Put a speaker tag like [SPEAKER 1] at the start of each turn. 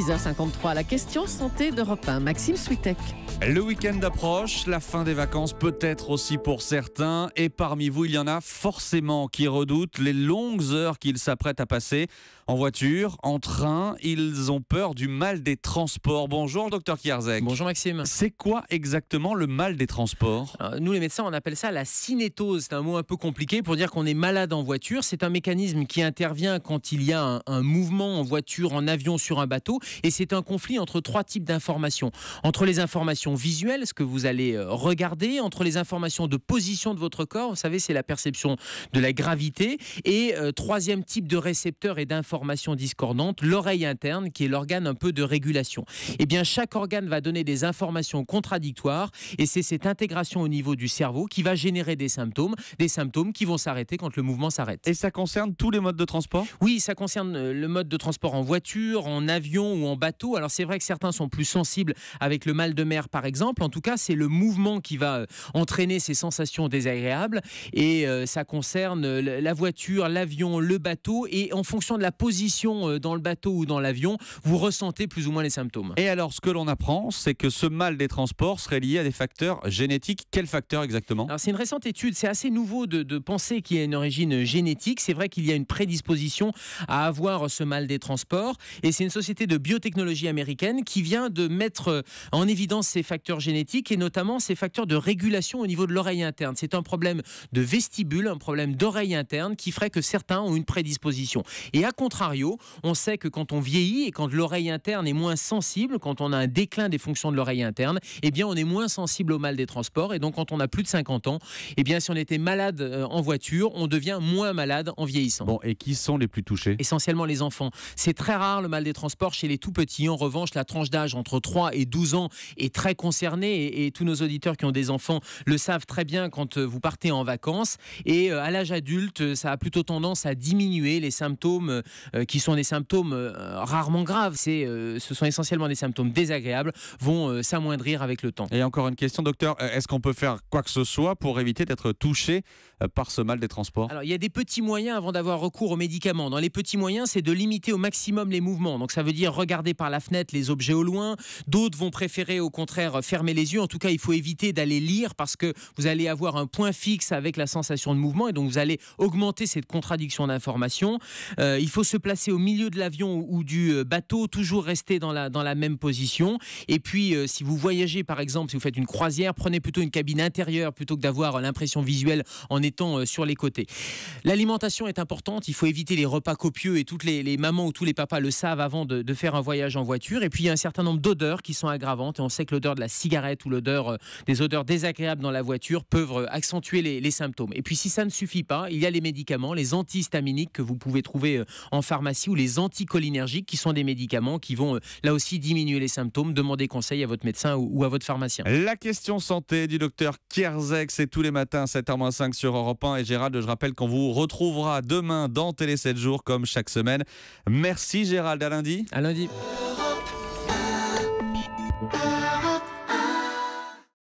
[SPEAKER 1] 6h53, la question santé d'Europe 1, Maxime Switek.
[SPEAKER 2] Le week-end approche, la fin des vacances peut-être aussi pour certains, et parmi vous, il y en a forcément qui redoutent les longues heures qu'ils s'apprêtent à passer en voiture, en train. Ils ont peur du mal des transports. Bonjour, docteur Kierzek. Bonjour, Maxime. C'est quoi exactement le mal des transports
[SPEAKER 1] euh, Nous, les médecins, on appelle ça la cinétose. C'est un mot un peu compliqué pour dire qu'on est malade en voiture. C'est un mécanisme qui intervient quand il y a un mouvement en voiture, en avion, sur un bateau, et c'est un conflit entre trois types d'informations. Entre les informations visuelles, ce que vous allez euh, regarder, entre les informations de position de votre corps, vous savez, c'est la perception de la gravité, et euh, troisième type de récepteur et d'informations discordantes, l'oreille interne, qui est l'organe un peu de régulation. Eh bien, chaque organe va donner des informations contradictoires, et c'est cette intégration au niveau du cerveau qui va générer des symptômes, des symptômes qui vont s'arrêter quand le mouvement s'arrête. Et ça concerne tous les modes de transport Oui, ça concerne euh, le mode de transport en voiture, en avion, ou en bateau. Alors c'est vrai que certains sont plus sensibles avec le mal de mer par exemple. En tout cas, c'est le mouvement qui va euh, entraîner ces sensations désagréables et euh, ça concerne euh, la voiture, l'avion, le bateau et en fonction de la position dans le bateau ou dans l'avion, vous ressentez plus ou moins les symptômes.
[SPEAKER 2] Et alors ce que l'on apprend, c'est que ce mal des transports serait lié à des facteurs génétiques. Quels facteurs exactement c'est une
[SPEAKER 1] récente étude, c'est assez nouveau de, de penser qu'il y a une origine génétique. C'est vrai qu'il y a une prédisposition à avoir ce mal des transports et c'est une société de biotechnologie américaine qui vient de mettre euh, en évidence ces facteurs génétiques et notamment ces facteurs de régulation au niveau de l'oreille interne. C'est un problème de vestibule, un problème d'oreille interne qui ferait que certains ont une prédisposition. Et à contrario, on sait que quand on vieillit et quand l'oreille interne est moins sensible, quand on a un déclin des fonctions de l'oreille interne, eh bien on est moins sensible au mal des transports. Et donc quand on a plus de 50 ans, eh bien si on était malade euh, en voiture, on devient moins malade en vieillissant. Bon, et qui sont les plus touchés Essentiellement les enfants. C'est très rare le mal des transports chez les tout petit. En revanche, la tranche d'âge entre 3 et 12 ans est très concernée et, tous nos auditeurs qui ont des enfants le savent très bien quand euh, vous partez en vacances. Et euh, à l'âge adulte, euh, ça a plutôt tendance à diminuer les symptômes qui sont des symptômes rarement graves. C'est, ce sont essentiellement des symptômes désagréables, vont s'amoindrir avec le temps.
[SPEAKER 2] Et encore une question, docteur, est-ce qu'on peut faire quoi que ce soit pour éviter d'être touché euh, par ce mal des transports
[SPEAKER 1] Alors, il y a des petits moyens avant d'avoir recours aux médicaments. Dans les petits moyens, c'est de limiter au maximum les mouvements. Donc, ça veut dire regarder par la fenêtre les objets au loin. D'autres vont préférer, au contraire, fermer les yeux. En tout cas, il faut éviter d'aller lire parce que vous allez avoir un point fixe avec la sensation de mouvement et donc vous allez augmenter cette contradiction d'information. Euh, il faut se placer au milieu de l'avion ou du euh, bateau, toujours rester dans la, dans la même position. Et puis, si vous voyagez, par exemple, si vous faites une croisière, prenez plutôt une cabine intérieure plutôt que d'avoir l'impression visuelle en étant temps euh, sur les côtés. L'alimentation est importante, il faut éviter les repas copieux et toutes les, mamans ou tous les papas le savent avant de, faire un voyage en voiture. Et puis il y a un certain nombre d'odeurs qui sont aggravantes et on sait que l'odeur de la cigarette ou l'odeur euh, des odeurs désagréables dans la voiture peuvent euh, accentuer les, symptômes. Et puis si ça ne suffit pas, il y a les médicaments, les antihistaminiques que vous pouvez trouver en pharmacie ou les anticholinergiques qui sont des médicaments qui vont là aussi diminuer les symptômes. Demandez conseil à votre médecin ou à votre pharmacien.
[SPEAKER 2] La question santé du docteur Kierzek, c'est tous les matins 7h05 sur Europe et Gérald, je rappelle qu'on vous retrouvera demain dans Télé 7 jours comme chaque semaine. Merci Gérald, à lundi. À lundi.